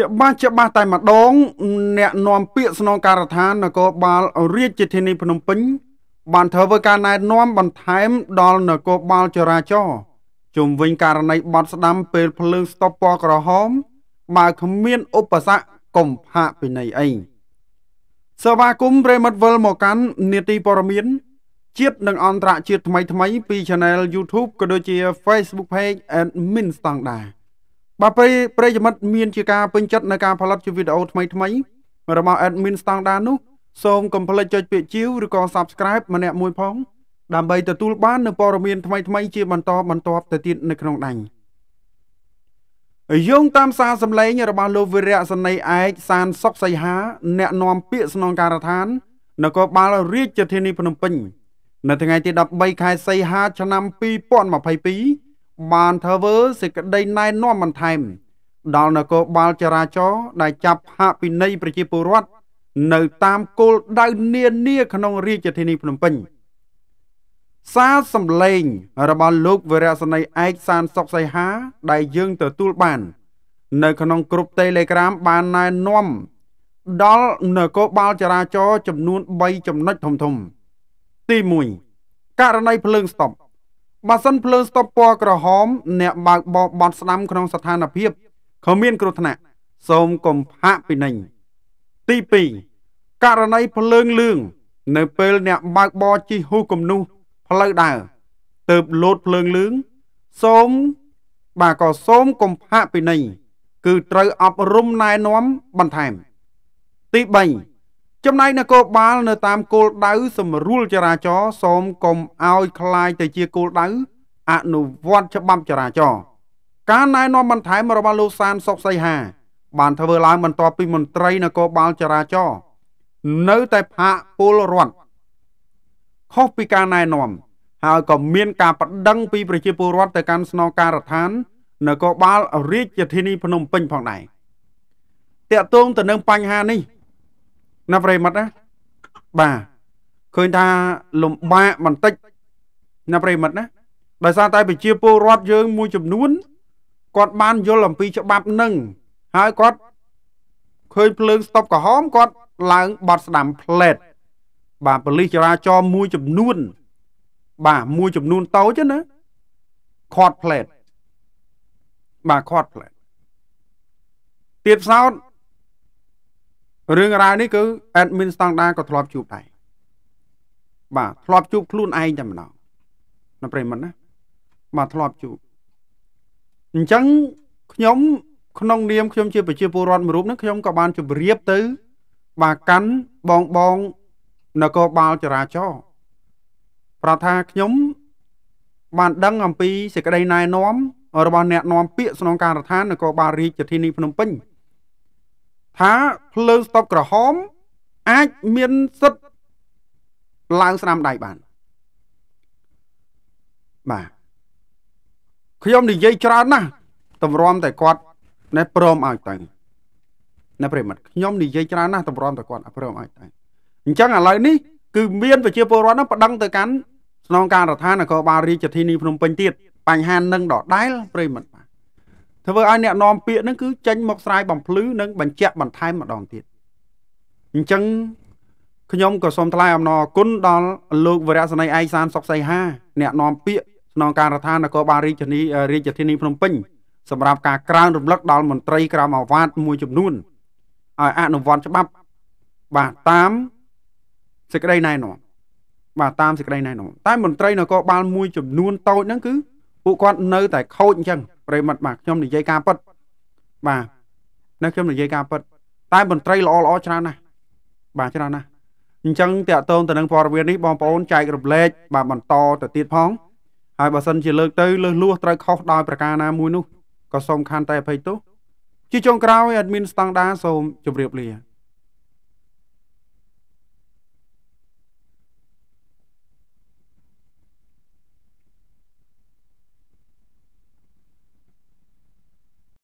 ជាបាសជាបាសតែម្ដងអ្នកនាំពាក្យស្នងការដ្ឋាននគរបាលរាជធានីភ្នំពេញបានធ្វើការណែនាំបន្ថែមដល់នគរបាលចរាចរណ៍ជំវិញករណីបត់ស្ដាំពេលភ្លើងស្តុបពណ៌ក្រហមបើគ្មានឧបសគ្គកុំផាកពីនៃអីសេវាគមន៍ប្រិមត្តវិលមកកាន់នេតិព័រមានជាតិនិងអន្តរជាតិថ្មីថ្មីពី Channel YouTube ក៏ដូចជា Facebook Page Admin ស្តង់ដារបើប្រិយប្រិយមិត្តមានជាការពេញចិត្តនៅការផលិតជាវីដេអូថ្មីថ្មីរបស់ admin ស្តង់ដានោះសូមកុំភ្លេចចុចពាក្យជីវឬក៏ subscribe ម្នាក់មួយផង ដើម្បីទទួលបាននូវព័ត៌មានថ្មីថ្មីជាបន្តបន្ទាប់ទៅទៀតនៅក្នុងដៃយោងតាមសារសម្លេងរបស់លោកវិរៈសនីឯកសានសុកសីហាអ្នកនាំពាក្យស្នងការដ្ឋាននគរបាលរាជធានីភ្នំពេញនៅថ្ងៃទី13ខែសីហា ឆ្នាំ2022បានធ្វើសេចក្តីណែនាំបន្ថែមដល់នគរបាលចរាចរណ៍ដែលចាប់ហាក់ពិន័យប្រជាពលរដ្ឋនៅតាមគោលដៅនានាក្នុងរាជធានីភ្នំពេញ សារសម្លេងរបស់លោកវរៈសនីឯកសានសុកសៃហាដែលយើងទទួលបាន នៅ ក្នុងក្រុម Telegram បានណែនាំដល់នគរបាលចរាចរណ៍ចំនួន3ចំណុចធំធំ ទី1ករណីភ្លើងស្តុបបើសិនភ្លើងស្តុបពណ៌ក្រហម អ្នកបើកបោះបត់ស្ដាំក្នុងស្ថានភាពគ្មាន គ្រោះថ្នាក់ សូមកុំផាកពីនិញទី2ករណីភ្លើងលឿងនៅពេលអ្នកបើកបោះជិះហ៊ូគំនុះផ្លូវដើរទៅបលោតភ្លើងលឿងសូមបាទក៏សូមកុំផាកពីនិញគឺត្រូវអប់រំណែនាំបន្ថែមទី3ចំណែកនគរបាលនៅតាមគោលដៅសម្រួលចរាចរណ៍សូមកុំឲ្យคลายទៅជាគោលដៅអនុវត្តច្បាប់ចរាចរណ៍ការណែនាំបន្ថែមរបស់លោកសានសុកសីហា បានធ្វើឡើងបន្ទាប់ពីមន្ត្រីនគរបាលចរាចរណ៍នៅតែផាកពលរដ្ឋខុសពីការណែនាំហើយក៏មានការបដិងពីប្រជាពលរដ្ឋទៅកាន់ស្នងការដ្ឋាននគរបាលរាជធានីភ្នំពេញផងដែរតាកតងទៅនឹង បញ្ហានេះណា ប្រិមិត្តណាបាទឃើញថាលំបាកបន្តិចណាប្រិមិត្តណាដោយសារតែប្រជាពលរដ្ឋយើងមួយចំនួនគាត់បានយល់អំពីច្បាប់នឹងហើយគាត់ឃើញភ្លើងស្តុបក្រហមគាត់ឡើងបត់ស្ដាំផ្លេត បាទប៉ូលីសចរាចរណ៍មួយចំនួន បាទមួយចំនួនតូចណាខាត់ផ្លេតបាទខាត់ផ្លេតទៀតផ្សោតរឿងរ៉ាវនេះគឺ admin ស្តង់ដាក៏ធ្លាប់ជួបដែរបាទធ្លាប់ជួបខ្លួនឯងតែម្ដងនៅប្រិមត្តណាបាទធ្លាប់ជួបអញ្ចឹងខ្ញុំក្នុងនាមខ្ញុំជាប្រជាពលរដ្ឋមួយរូបហ្នឹងខ្ញុំក៏បានជម្រាបទៅបាទកាន់បងបងនគរបាលចរាចរណ៍ប្រថាខ្ញុំបានដឹងអំពីសេចក្តីណែនាំរបស់អ្នកណែនាំពាក្យស្នងការដ្ឋាននគរបាលរាជធានីភ្នំពេញថាភ្លើងស្តុបក្រហមអាចមានសិទ្ធឡើងស្នាមដៃបានបាទខ្ញុំនិយាយច្រើនណាស់តម្រាំតែគាត់ណែព្រមឲ្យទៅណែប្រិមត្តខ្ញុំនិយាយច្រើនណាស់តម្រាំតែគាត់ព្រមឲ្យទៅអញ្ចឹងឥឡូវនេះគឺមានប្រជាពលរដ្ឋនឹងប្តឹងទៅកាន់ស្នងការរដ្ឋាភិបាលរាជធានីភ្នំពេញទៀតបញ្ហានឹងដដែលប្រិមត្តបាទធ្វើឲ្យអ្នកនាំពាក្យហ្នឹងគឺចេញមកស្រាយបំភ្លឺនិងបញ្ជាក់បន្ថែមម្ដងទៀតអញ្ចឹងខ្ញុំក៏សូមថ្លែងអំណរគុណដល់លោកវរៈសនីឯកសានសុកសីហាអ្នកនាំពាក្យស្នងការរដ្ឋាភិបាលនគរបាលរាជធានីរាជធានីភ្នំពេញសម្រាប់ការក្រើនរំលឹកដល់មន្ត្រីក្រមអាវ៉ាតមួយ ចំនួនឲ្យអនុវត្តច្បាប់បាទតាមសេចក្តីណែនាំបាទតាមសេចក្តីណែនាំតែមន្ត្រីនគរបាលមួយចំនួនតូចហ្នឹងគឺពួកគាត់នៅតែខូចអញ្ចឹងប្រិមត្តបាទខ្ញុំនិយាយការពិតបាទនៅខ្ញុំនិយាយការពិតតែមន្ត្រីល្អល្អច្រើនណាស់បាទច្រើនណាស់អញ្ចឹងតកតងទៅនឹងព័ត៌មាននេះបងប្អូនចែករំលែកបាទបន្តទៅទៀតផងហើយបើសិនជាលើកទៅលើសលួសត្រូវខុសដោយប្រការណាមួយនោះក៏សូមខានតែអភ័យទោសជាចុងក្រោយអេដមីនស្តង់ដាសូមជម្រាបលា